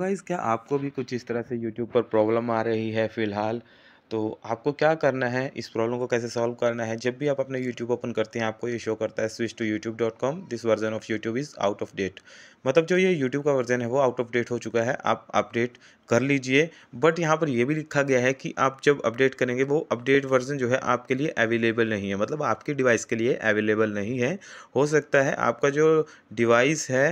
guys क्या आपको भी कुछ इस तरह से यूट्यूब पर प्रॉब्लम आ रही है फ़िलहाल तो आपको क्या करना है इस प्रॉब्लम को कैसे सॉल्व करना है जब भी आप अपने यूट्यूब ओपन करते हैं आपको ये शो करता है switch to YouTube dot com this version of YouTube is out of date मतलब जो ये यूट्यूब का वर्जन है वो आउट ऑफ डेट हो चुका है आप अपडेट कर लीजिए बट यहाँ पर यह भी लिखा गया है कि आप जब अपडेट करेंगे वो अपडेट वर्जन जो है आपके लिए अवेलेबल नहीं है मतलब आपके डिवाइस के लिए अवेलेबल नहीं है हो सकता है आपका जो डिवाइस है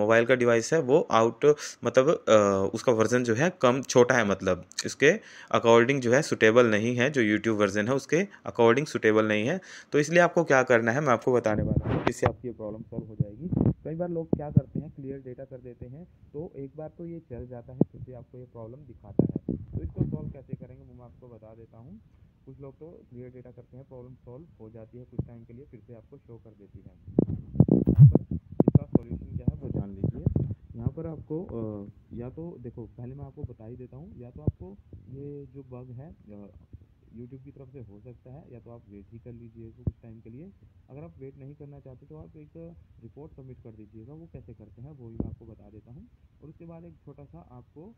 मोबाइल का डिवाइस है वो आउट मतलब आ, उसका वर्जन जो है कम छोटा है मतलब इसके अकॉर्डिंग जो है सुटेबल नहीं है जो यूट्यूब वर्जन है उसके अकॉर्डिंग सुटेबल नहीं है तो इसलिए आपको क्या करना है मैं आपको बताने वाला हूँ जिससे आपकी ये प्रॉब्लम सॉल्व हो जाएगी कई बार लोग क्या करते हैं क्लियर डेटा कर देते हैं तो एक बार तो ये चल जाता है फिर से आपको ये प्रॉब्लम दिखाता है तो इसको सॉल्व कैसे करेंगे वो मैं आपको बता देता हूँ कुछ लोग तो क्लियर डेटा करते हैं प्रॉब्लम सॉल्व हो जाती है कुछ टाइम के लिए फिर से आपको शो कर देती है पर आपको या तो देखो पहले मैं आपको बता ही देता हूँ या तो आपको ये जो बग है यूट्यूब की तरफ से हो सकता है या तो आप वेट ही कर लीजिए इसको कुछ टाइम के लिए अगर आप वेट नहीं करना चाहते तो आप एक रिपोर्ट सबमिट कर दीजिएगा वो कैसे करते हैं वो भी मैं आपको बता देता हूँ और उसके बाद एक छोटा सा आपको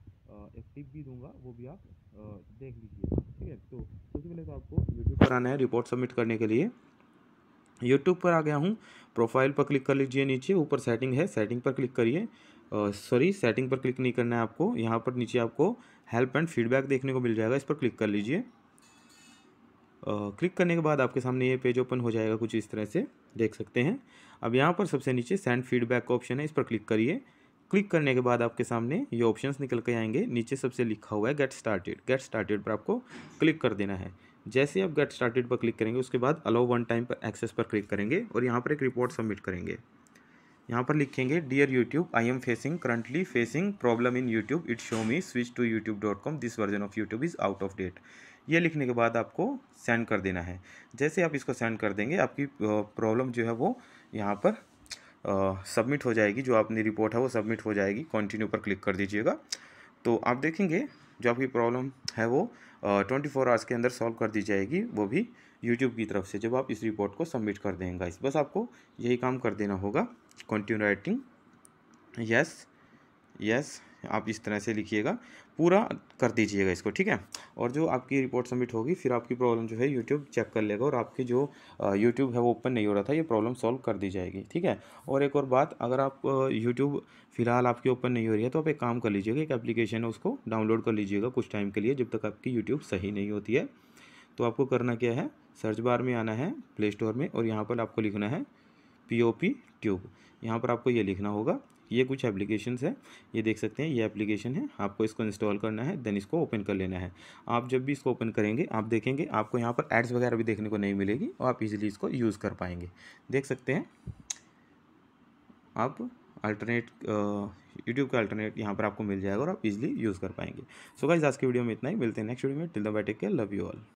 एक टिप भी दूंगा वो भी आप देख लीजिए ठीक है तो सबसे पहले तो आपको यूट्यूब पर आना है रिपोर्ट सबमिट करने के लिए यूट्यूब पर आ गया हूँ प्रोफाइल पर क्लिक कर लीजिए नीचे ऊपर सेटिंग है सेटिंग पर क्लिक करिए सॉरी सेटिंग पर क्लिक नहीं करना है आपको यहाँ पर नीचे आपको हेल्प एंड फीडबैक देखने को मिल जाएगा इस पर क्लिक कर लीजिए क्लिक करने के बाद आपके सामने ये पेज ओपन हो जाएगा कुछ इस तरह से देख सकते हैं अब यहाँ पर सबसे नीचे सेंड फीडबैक का ऑप्शन है इस पर क्लिक करिए क्लिक करने के बाद आपके सामने ये ऑप्शंस निकल के आएंगे नीचे सबसे लिखा हुआ है गेट स्टार्टेड गेट स्टार्टेड पर आपको क्लिक कर देना है जैसे आप गेट स्टार्टेड पर क्लिक करेंगे उसके बाद अलाउ वन टाइम पर एक्सेस पर क्लिक करेंगे और यहाँ पर एक रिपोर्ट सबमिट करेंगे यहाँ पर लिखेंगे dear YouTube I am facing currently facing problem in YouTube it show me switch to YouTube dot com this version of YouTube is out of date ये लिखने के बाद आपको सेंड कर देना है जैसे आप इसको सेंड कर देंगे आपकी प्रॉब्लम जो है वो यहाँ पर सबमिट हो जाएगी जो आपने रिपोर्ट है वो सबमिट हो जाएगी कंटिन्यू पर क्लिक कर दीजिएगा तो आप देखेंगे जो आपकी प्रॉब्लम है वो ट्वेंटी फोर आवर्स के अंदर सॉल्व कर दी जाएगी वो भी यूट्यूब की तरफ से जब आप इस रिपोर्ट को सबमिट कर देंगे गाइस बस आपको यही काम कर देना होगा कंटिन्यू राइटिंग यस यस आप इस तरह से लिखिएगा पूरा कर दीजिएगा इसको ठीक है और जो आपकी रिपोर्ट सबमिट होगी फिर आपकी प्रॉब्लम जो है यूट्यूब चेक कर लेगा और आपकी जो यूट्यूब है वो ओपन नहीं हो रहा था ये प्रॉब्लम सॉल्व कर दी जाएगी ठीक है और एक और बात अगर आप यूट्यूब फिलहाल आपकी ओपन नहीं हो रही है तो आप एक काम कर लीजिएगा एक एप्लीकेशन है उसको डाउनलोड कर लीजिएगा कुछ टाइम के लिए जब तक आपकी यूट्यूब सही नहीं होती है तो आपको करना क्या है सर्च बार में आना है प्ले स्टोर में और यहाँ पर आपको लिखना है पी ओ पी ट्यूब यहाँ पर आपको ये लिखना होगा ये कुछ एप्लीकेशन है ये देख सकते हैं ये एप्लीकेशन है आपको इसको इंस्टॉल करना है देन इसको ओपन कर लेना है आप जब भी इसको ओपन करेंगे आप देखेंगे आपको यहाँ पर एड्स वगैरह भी देखने को नहीं मिलेगी और आप इजीली इसको यूज़ कर पाएंगे देख सकते हैं आप अल्टरनेट यूट्यूब का अल्टरनेट यहाँ पर आपको मिल जाएगा और आप इजिली यूज़ कर पाएंगे सो so गाइज आज की वीडियो में इतना ही मिलते हैं नेक्स्ट वीडियो में till the bye take care love you all